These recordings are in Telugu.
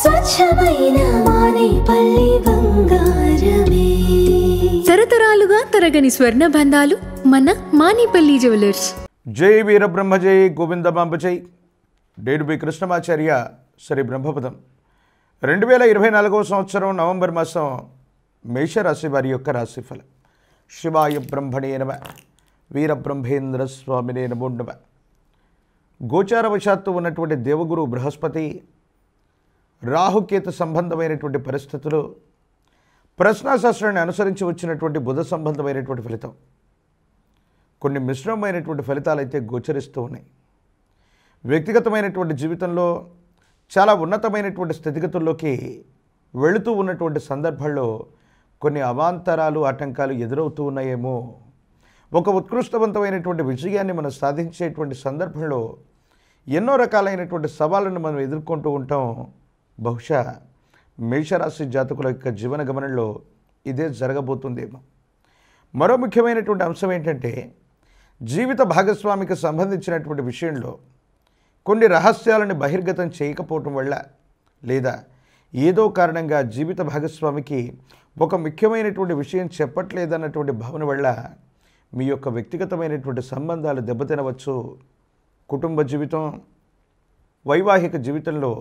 స్వచ్ఛమైన మానేపల్లి బంగారమే తరతరాలుగా తరగని స్వర్ణ బంధాలు మన మానేపల్లి జ్యువెలర్స్ జై వీరబ్రహ్మ జై గోవిందమాంబ జై డేడు బి కృష్ణమాచార్య శ్రీ బ్రహ్మపదం రెండు వేల ఇరవై నాలుగవ సంవత్సరం నవంబర్ మాసం మేషరాశి వారి యొక్క రాశిఫలం శివాయ బ్రహ్మణే నమ వీరబ్రహ్మేంద్ర స్వామినే నమో నమ గోచారవశాత్తు ఉన్నటువంటి దేవగురు బృహస్పతి రాహుకేతు సంబంధమైనటువంటి పరిస్థితులు ప్రశ్నాశాస్త్రాన్ని అనుసరించి వచ్చినటువంటి బుధ సంబంధమైనటువంటి ఫలితం కొన్ని మిశ్రమమైనటువంటి ఫలితాలు అయితే గోచరిస్తూ ఉన్నాయి వ్యక్తిగతమైనటువంటి జీవితంలో చాలా ఉన్నతమైనటువంటి స్థితిగతుల్లోకి వెళుతూ ఉన్నటువంటి సందర్భాల్లో కొన్ని అవాంతరాలు ఆటంకాలు ఎదురవుతూ ఉన్నాయేమో ఒక ఉత్కృష్టవంతమైనటువంటి విజయాన్ని మనం సాధించేటువంటి సందర్భంలో ఎన్నో రకాలైనటువంటి సవాళ్ళను మనం ఎదుర్కొంటూ ఉంటాం బహుశా మేషరాశి జాతకుల యొక్క జీవన గమనంలో ఇదే జరగబోతుందేమో మరో ముఖ్యమైనటువంటి అంశం ఏంటంటే జీవిత భాగస్వామికి సంబంధించినటువంటి విషయంలో కొన్ని రహస్యాలను బహిర్గతం చేయకపోవటం వల్ల లేదా ఏదో కారణంగా జీవిత భాగస్వామికి ఒక ముఖ్యమైనటువంటి విషయం చెప్పట్లేదన్నటువంటి భావన వల్ల మీ యొక్క వ్యక్తిగతమైనటువంటి సంబంధాలు దెబ్బతినవచ్చు కుటుంబ జీవితం వైవాహిక జీవితంలో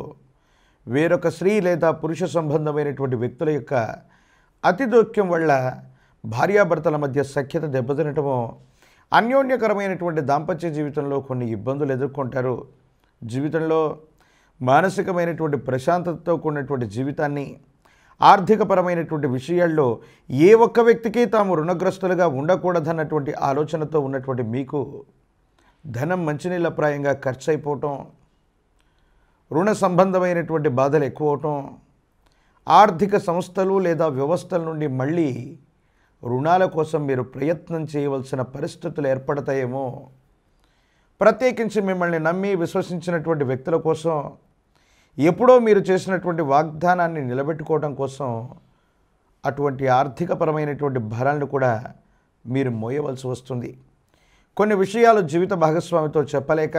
వేరొక స్త్రీ లేదా పురుష సంబంధమైనటువంటి వ్యక్తుల యొక్క అతి దోక్యం వల్ల భార్యాభర్తల మధ్య సఖ్యత దెబ్బతినటమో అన్యోన్యకరమైనటువంటి దాంపత్య జీవితంలో కొన్ని ఇబ్బందులు ఎదుర్కొంటారు జీవితంలో మానసికమైనటువంటి ప్రశాంతతతో కూడినటువంటి జీవితాన్ని ఆర్థికపరమైనటువంటి విషయాల్లో ఏ ఒక్క వ్యక్తికి తాము రుణగ్రస్తులుగా ఉండకూడదన్నటువంటి ఆలోచనతో ఉన్నటువంటి మీకు ధనం మంచినీళ్ళప్రాయంగా ఖర్చు అయిపోవటం రుణ సంబంధమైనటువంటి బాధలు ఎక్కువ అవటం ఆర్థిక సంస్థలు లేదా వ్యవస్థల నుండి మళ్ళీ రుణాల కోసం మీరు ప్రయత్నం చేయవలసిన పరిస్థితులు ఏర్పడతాయేమో ప్రత్యేకించి మిమ్మల్ని నమ్మి విశ్వసించినటువంటి వ్యక్తుల కోసం ఎప్పుడో మీరు చేసినటువంటి వాగ్దానాన్ని నిలబెట్టుకోవడం కోసం అటువంటి ఆర్థికపరమైనటువంటి భారాలను కూడా మీరు మోయవలసి వస్తుంది కొన్ని విషయాలు జీవిత భాగస్వామితో చెప్పలేక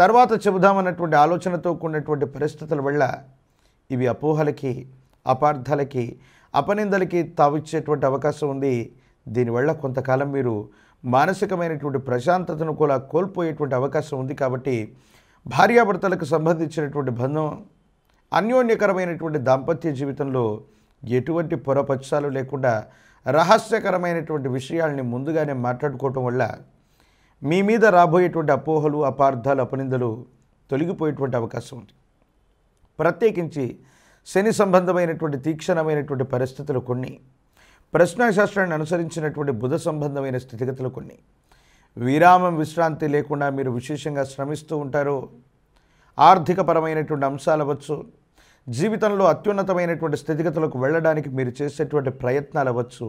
తర్వాత చెబుదామన్నటువంటి ఆలోచనతో కూడినటువంటి పరిస్థితుల వల్ల ఇవి అపోహలకి అపార్థాలకి అపనిందలకి తావిచ్చేటువంటి అవకాశం ఉంది దీనివల్ల కొంతకాలం మీరు మానసికమైనటువంటి ప్రశాంతతను కూడా కోల్పోయేటువంటి అవకాశం ఉంది కాబట్టి భార్యాభర్తలకు సంబంధించినటువంటి బంధం అన్యోన్యకరమైనటువంటి దాంపత్య జీవితంలో ఎటువంటి పొరపక్షాలు లేకుండా రహస్యకరమైనటువంటి విషయాల్ని ముందుగానే మాట్లాడుకోవటం వల్ల మీ మీద రాబోయేటువంటి అపోహలు అపార్థాలు అపనిందలు తొలగిపోయేటువంటి అవకాశం ఉంది ప్రత్యేకించి శని సంబంధమైనటువంటి తీక్షణమైనటువంటి పరిస్థితులు కొన్ని ప్రశ్నాశాస్త్రాన్ని అనుసరించినటువంటి బుధ సంబంధమైన స్థితిగతులు కొన్ని విరామం విశ్రాంతి లేకుండా మీరు విశేషంగా శ్రమిస్తూ ఉంటారు ఆర్థికపరమైనటువంటి అంశాలు అవ్వచ్చు జీవితంలో అత్యున్నతమైనటువంటి స్థితిగతులకు వెళ్ళడానికి మీరు చేసేటువంటి ప్రయత్నాలు అవ్వచ్చు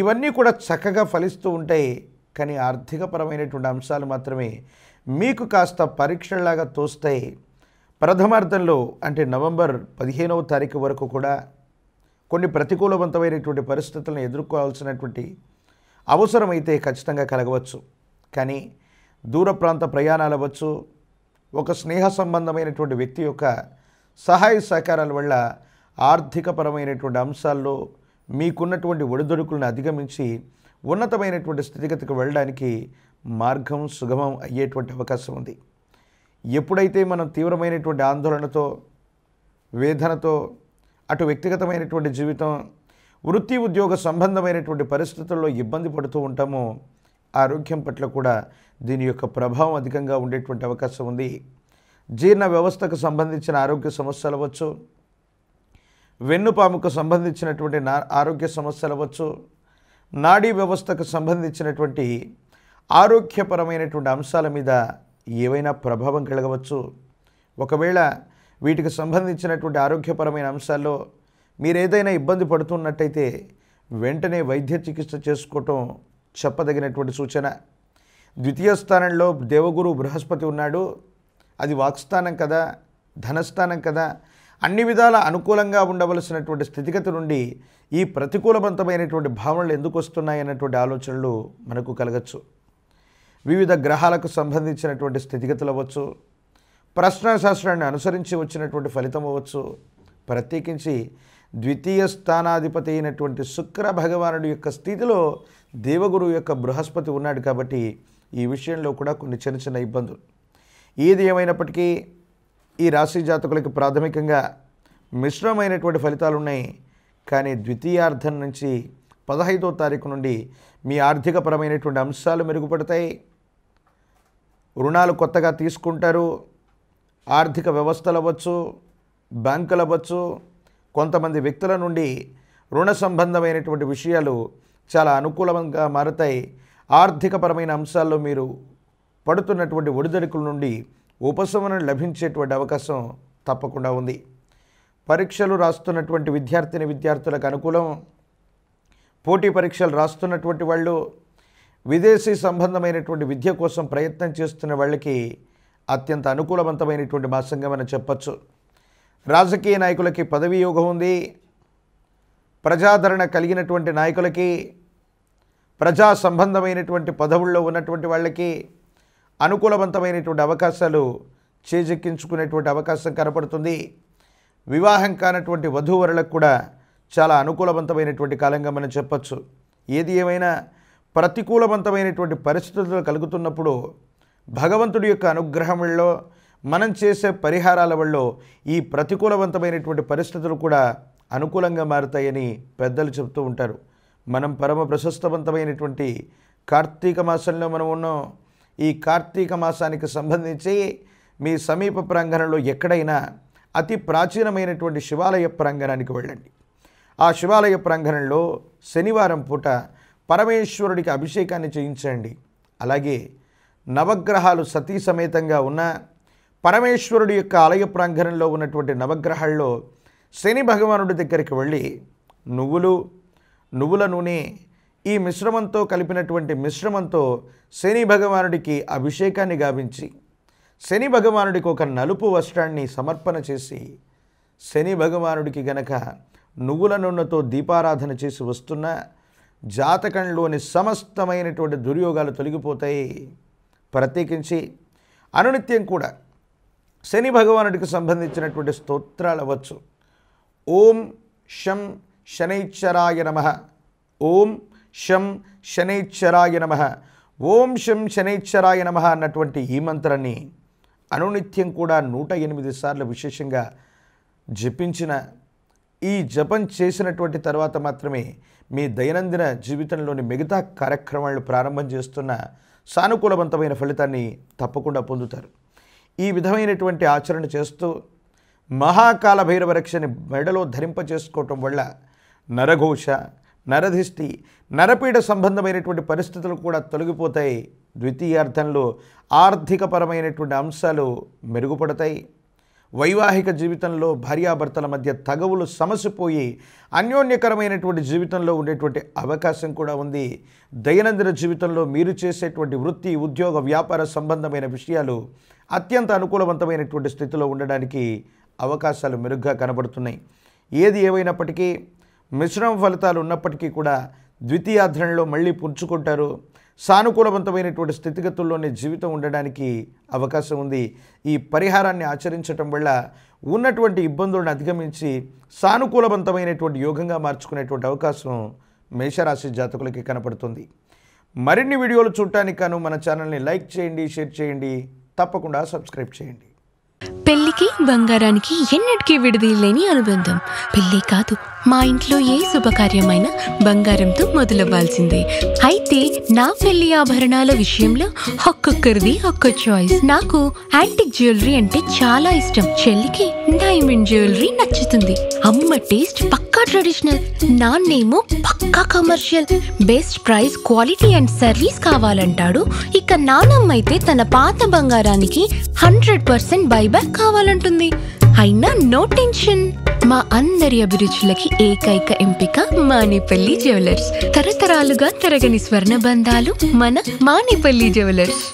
ఇవన్నీ కూడా చక్కగా ఫలిస్తూ ఉంటాయి కానీ ఆర్థికపరమైనటువంటి అంశాలు మాత్రమే మీకు కాస్త పరీక్షలాగా తోస్తాయి ప్రథమార్థంలో అంటే నవంబర్ పదిహేనవ తారీఖు వరకు కూడా కొన్ని ప్రతికూలవంతమైనటువంటి పరిస్థితులను ఎదుర్కోవాల్సినటువంటి అవసరమైతే ఖచ్చితంగా కలగవచ్చు కానీ దూర ప్రాంత ప్రయాణాలు అవ్వచ్చు ఒక స్నేహ సంబంధమైనటువంటి వ్యక్తి యొక్క సహాయ సహకారాల వల్ల ఆర్థికపరమైనటువంటి అంశాల్లో మీకున్నటువంటి ఒడిదొడుకులను అధిగమించి ఉన్నతమైనటువంటి స్థితిగతికి వెళ్ళడానికి మార్గం సుగమం అయ్యేటువంటి అవకాశం ఉంది ఎప్పుడైతే మనం తీవ్రమైనటువంటి ఆందోళనతో వేదనతో అటు వ్యక్తిగతమైనటువంటి జీవితం వృత్తి ఉద్యోగ సంబంధమైనటువంటి పరిస్థితుల్లో ఇబ్బంది పడుతూ ఉంటామో ఆరోగ్యం పట్ల కూడా దీని యొక్క ప్రభావం అధికంగా ఉండేటువంటి అవకాశం ఉంది జీర్ణ వ్యవస్థకు సంబంధించిన ఆరోగ్య సమస్యలు అవ్వచ్చు వెన్నుపాముకు సంబంధించినటువంటి నా ఆరోగ్య సమస్యలు అవ్వచ్చు నాడీ వ్యవస్థకు సంబంధించినటువంటి ఆరోగ్యపరమైనటువంటి అంశాల మీద ఏవైనా ప్రభావం కలగవచ్చు ఒకవేళ వీటికి సంబంధించినటువంటి ఆరోగ్యపరమైన అంశాల్లో మీరు ఏదైనా ఇబ్బంది పడుతున్నట్టయితే వెంటనే వైద్య చికిత్స చేసుకోవటం చెప్పదగినటువంటి సూచన ద్వితీయ స్థానంలో దేవగురు బృహస్పతి ఉన్నాడు అది వాక్స్థానం కదా ధనస్థానం కదా అన్ని విధాల అనుకూలంగా ఉండవలసినటువంటి స్థితిగతి నుండి ఈ ప్రతికూలవంతమైనటువంటి భావనలు ఎందుకు వస్తున్నాయి అన్నటువంటి ఆలోచనలు మనకు కలగచ్చు వివిధ గ్రహాలకు సంబంధించినటువంటి స్థితిగతులు అవ్వచ్చు ప్రశ్నశాస్త్రాన్ని అనుసరించి వచ్చినటువంటి ఫలితం అవ్వచ్చు ప్రత్యేకించి ద్వితీయ స్థానాధిపతి అయినటువంటి శుక్ర భగవానుడి యొక్క స్థితిలో దేవగురు యొక్క బృహస్పతి ఉన్నాడు కాబట్టి ఈ విషయంలో కూడా కొన్ని చిన్న చిన్న ఇబ్బందులు ఏది ఏమైనప్పటికీ ఈ రాశి జాతకులకి ప్రాథమికంగా మిశ్రమైనటువంటి ఫలితాలు ఉన్నాయి కానీ ద్వితీయార్థం నుంచి పదహైదో తారీఖు నుండి మీ ఆర్థికపరమైనటువంటి అంశాలు మెరుగుపడతాయి రుణాలు కొత్తగా తీసుకుంటారు ఆర్థిక వ్యవస్థలు అవ్వచ్చు బ్యాంకులు అవ్వచ్చు కొంతమంది వ్యక్తుల నుండి రుణ సంబంధమైనటువంటి విషయాలు చాలా అనుకూలంగా మారతాయి ఆర్థికపరమైన అంశాల్లో మీరు పడుతున్నటువంటి ఒడిదడుకుల నుండి ఉపశమనం లభించేటువంటి అవకాశం తప్పకుండా ఉంది పరీక్షలు రాస్తున్నటువంటి విద్యార్థిని విద్యార్థులకు అనుకూలం పోటీ పరీక్షలు రాస్తున్నటువంటి వాళ్ళు విదేశీ సంబంధమైనటువంటి విద్య కోసం ప్రయత్నం చేస్తున్న వాళ్ళకి అత్యంత అనుకూలవంతమైనటువంటి మాసంగా మనం చెప్పచ్చు రాజకీయ నాయకులకి పదవి యోగం ఉంది ప్రజాదరణ కలిగినటువంటి నాయకులకి ప్రజా సంబంధమైనటువంటి పదవుల్లో ఉన్నటువంటి వాళ్ళకి అనుకూలవంతమైనటువంటి అవకాశాలు చేజెక్కించుకునేటువంటి అవకాశం కనపడుతుంది వివాహం కానటువంటి వధూవరులకు కూడా చాలా అనుకూలవంతమైనటువంటి కాలంగా మనం చెప్పచ్చు ఏది ఏమైనా ప్రతికూలవంతమైనటువంటి పరిస్థితులు కలుగుతున్నప్పుడు భగవంతుడి యొక్క అనుగ్రహంలో మనం చేసే పరిహారాల వల్ల ఈ ప్రతికూలవంతమైనటువంటి పరిస్థితులు కూడా అనుకూలంగా మారుతాయని పెద్దలు చెప్తూ ఉంటారు మనం పరమ ప్రశస్తవంతమైనటువంటి కార్తీక మాసంలో మనం ఉన్నాం ఈ కార్తీక మాసానికి సంబంధించి మీ సమీప ప్రాంగణంలో ఎక్కడైనా అతి ప్రాచీనమైనటువంటి శివాలయ ప్రాంగణానికి వెళ్ళండి ఆ శివాలయ ప్రాంగణంలో శనివారం పూట పరమేశ్వరుడికి అభిషేకాన్ని చేయించండి అలాగే నవగ్రహాలు సతీ సమేతంగా ఉన్న పరమేశ్వరుడి యొక్క ఆలయ ప్రాంగణంలో ఉన్నటువంటి నవగ్రహాల్లో శని భగవానుడి దగ్గరికి వెళ్ళి నువ్వులు నువ్వుల నూనె ఈ మిశ్రమంతో కలిపినటువంటి మిశ్రమంతో శని భగవానుడికి అభిషేకాన్ని గావించి శని భగవానుడికి ఒక నలుపు వస్త్రాన్ని సమర్పణ చేసి శని భగవానుడికి గనక నువ్వుల నూనెతో దీపారాధన చేసి వస్తున్న జాతకంలోని సమస్తమైనటువంటి దుర్యోగాలు తొలగిపోతాయి ప్రత్యేకించి అనునిత్యం కూడా శని భగవానుడికి సంబంధించినటువంటి స్తోత్రాలు అవ్వచ్చు ఓం షం శనైశ్వరాయ నమ ఓం షం శనైశ్వరాయ నమ ఓం శం శనైశ్వరాయ నమ అన్నటువంటి ఈ మంత్రాన్ని అనునిత్యం కూడా నూట ఎనిమిది సార్లు విశేషంగా జపించిన ఈ జపం చేసినటువంటి తర్వాత మాత్రమే మీ దైనందిన జీవితంలోని మిగతా కార్యక్రమాలను ప్రారంభం చేస్తున్న సానుకూలవంతమైన ఫలితాన్ని తప్పకుండా పొందుతారు ఈ విధమైనటువంటి ఆచరణ చేస్తూ మహాకాల భైరవ మెడలో ధరింపచేసుకోవటం వల్ల నరఘోష నరధిష్టి నరపీడ సంబంధమైనటువంటి పరిస్థితులు కూడా తొలగిపోతాయి ద్వితీయ అర్థంలో ఆర్థికపరమైనటువంటి అంశాలు మెరుగుపడతాయి వైవాహిక జీవితంలో భార్యాభర్తల మధ్య తగవులు సమసిపోయి అన్యోన్యకరమైనటువంటి జీవితంలో ఉండేటువంటి అవకాశం కూడా ఉంది దైనందిన జీవితంలో మీరు చేసేటువంటి వృత్తి ఉద్యోగ వ్యాపార సంబంధమైన విషయాలు అత్యంత అనుకూలవంతమైనటువంటి స్థితిలో ఉండడానికి అవకాశాలు మెరుగ్గా కనబడుతున్నాయి ఏది ఏవైనప్పటికీ మిశ్రమ ఫలితాలు ఉన్నప్పటికీ కూడా ద్వితీయాధ్రంలో మళ్ళీ పుంజుకుంటారు సానుకూలవంతమైనటువంటి స్థితిగతుల్లోనే జీవితం ఉండడానికి అవకాశం ఉంది ఈ పరిహారాన్ని ఆచరించటం వల్ల ఉన్నటువంటి ఇబ్బందులను అధిగమించి సానుకూలవంతమైనటువంటి యోగంగా మార్చుకునేటువంటి అవకాశం మేషరాశి జాతకులకి కనపడుతుంది మరిన్ని వీడియోలు చూడటానికి కాను మన ఛానల్ని లైక్ చేయండి షేర్ చేయండి తప్పకుండా సబ్స్క్రైబ్ చేయండి పెళ్లికి బంగారానికి ఎన్నటికీ లేని అనుబంధం పెళ్ళి కాదు మా ఇంట్లో ఏ శుభకార్యమైనా బంగారంతో మొదలవ్వాల్సిందే అయితే నా పెళ్లి ఆభరణాల విషయంలో ఒక్కొక్కరిది ఒక్క చాయిస్ నాకు యాంటిక్ జ్యువెలరీ అంటే చాలా ఇష్టం చెల్లికి డైమండ్ జ్యువెలరీ నచ్చుతుంది అమ్మ టేస్ట్ పక్కా ట్రెడిషనల్ నాన్నేమో పక్కా commercial best price quality and service కావాలంటాడు ఇక నానమ్మ అయితే తన పాత బంగారానికి హండ్రెడ్ పర్సెంట్ బైబ్యాక్ కావాలంటుంది అయినా నో టెన్షన్ మా అందరి అభిరుచులకి ఏకైక ఎంపిక మానేపల్లి జ్యువెలర్స్ తరతరాలుగా తరగని స్వర్ణ బంధాలు మన మానేపల్లి జ్యువెలర్స్